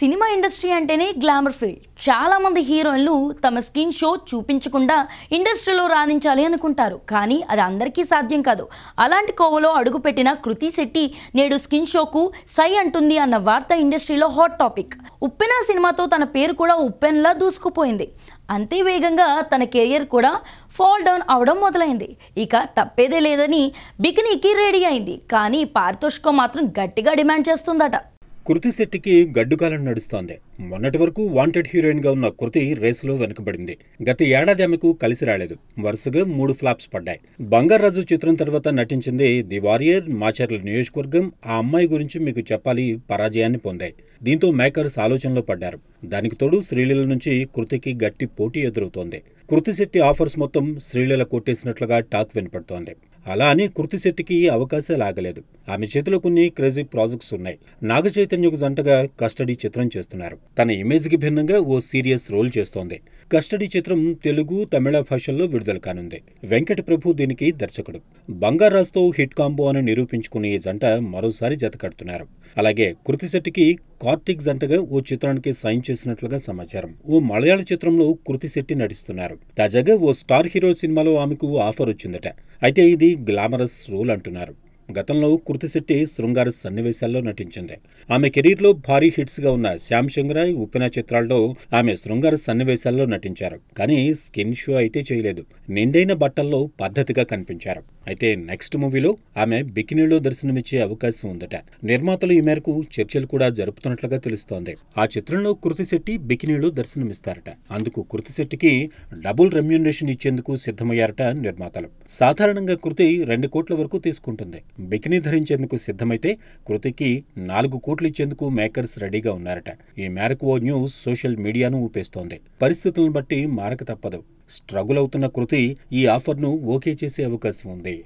cinema industry అంటేనే glamour field చాలామంది హీరోయిన్లు తమ స్కిన్ షో చూపించకుండా ఇండస్ట్రీలో రాణించాలి అనుకుంటారు కానీ అది అందరికీ సాధ్యం కాదు అలాంటి కోవలో అడుగుపెట్టిన కృతి శెట్టి నేడు స్కిన్ షోకు సై అంటుంది అన్న వార్త ఇండస్ట్రీలో హాట్ టాపిక్ ఉప్పెన సినిమాతో తన పేరు కూడా ఉప్పెన్లా దూసుకుపోయింది అంతే వేగంగా తన కెరియర్ కూడా ఫాల్ డౌన్ అవడం మొదలైంది ఇక తప్పేదే లేదని బికినీకి రెడీ అయింది కానీ పారితోషికం మాత్రం గట్టిగా డిమాండ్ చేస్తుందట కృతి శెట్టికి గడ్డుకాలం నడుస్తోంది మొన్నటి వరకు వాంటెడ్ హీరోయిన్గా ఉన్న కృతి రేసులో వెనుకబడింది గత ఏడాది ఆమెకు కలిసి రాలేదు వరుసగా మూడు ఫ్లాప్స్ పడ్డాయి బంగారాజు చిత్రం తర్వాత నటించింది ది వారియర్ మాచర్ల నియోజకవర్గం ఆ అమ్మాయి గురించి మీకు చెప్పాలి పరాజయాన్ని పొందాయి దీంతో మేకర్స్ ఆలోచనలో పడ్డారు దానికి తోడు శ్రీలీల నుంచి కృతికి గట్టి పోటీ ఎదురవుతోంది కృతిశెట్టి ఆఫర్స్ మొత్తం శ్రీలీల కొట్టేసినట్లుగా టాక్ వినపడుతోంది అలా అని కృతిశెట్టికి అవకాశాలు ఆగలేదు ఆమె చేతిలో కొన్ని క్రేజీ ప్రాజెక్ట్స్ ఉన్నాయి నాగ చైతన్యకు జంటగా కస్టడీ చిత్రం చేస్తున్నారు తన ఇమేజ్కి భిన్నంగా ఓ సీరియస్ రోల్ చేస్తోంది కస్టడీ చిత్రం తెలుగు తమిళ భాషల్లో విడుదల కానుంది వెంకట ప్రభు దీనికి దర్శకుడు బంగారాజ్తో హిట్ కాంబో అని నిరూపించుకుని ఈ జంట మరోసారి జతకడుతున్నారు అలాగే కృతిశెట్టికి కార్తిక్ జంటగా ఓ చిత్రానికి సైన్ చేసినట్లుగా సమాచారం ఓ మలయాళ చిత్రంలో కృతి శెట్టి నటిస్తున్నారు తాజాగా ఓ స్టార్ హీరో సినిమాలో ఆమెకు ఆఫర్ వచ్చిందట అయితే ఇది గ్లామరస్ రోల్ అంటున్నారు గతంలో కృతిశెట్టి శృంగార సన్నివేశాల్లో నటించింది ఆమె కెరీర్లో భారీ హిట్స్గా ఉన్న శ్యామ్ శంగరాయ్ ఉప్పెన చిత్రాల్లో ఆమె శృంగార సన్నివేశాల్లో నటించారు కానీ స్కిన్ షో అయితే చేయలేదు నిండైన బట్టల్లో పద్ధతిగా కనిపించారు అయితే నెక్స్ట్ మూవీలో ఆమె బికినీలో దర్శనమిచ్చే అవకాశం ఉందట నిర్మాతలు ఈ మేరకు చర్చలు కూడా జరుపుతున్నట్లుగా తెలుస్తోంది ఆ చిత్రంలో కృతిశెట్టి బికినీలో దర్శనమిస్తారట అందుకు కృతిశెట్టికి డబుల్ రెమ్యూనరేషన్ ఇచ్చేందుకు సిద్ధమయ్యారట నిర్మాతలు సాధారణంగా కృతి రెండు కోట్ల వరకు తీసుకుంటుంది బికినీ ధరించేందుకు సిద్ధమైతే కృతికి నాలుగు కోట్లు ఇచ్చేందుకు మేకర్స్ రెడీగా ఉన్నారట ఈ మేరకు ఓ న్యూస్ సోషల్ మీడియాను ఊపేస్తోంది పరిస్థితులను బట్టి మారక తప్పదు స్ట్రగుల్ అవుతున్న కృతి ఈ ఆఫర్ను ఓకే చేసే అవకాశం ఉంది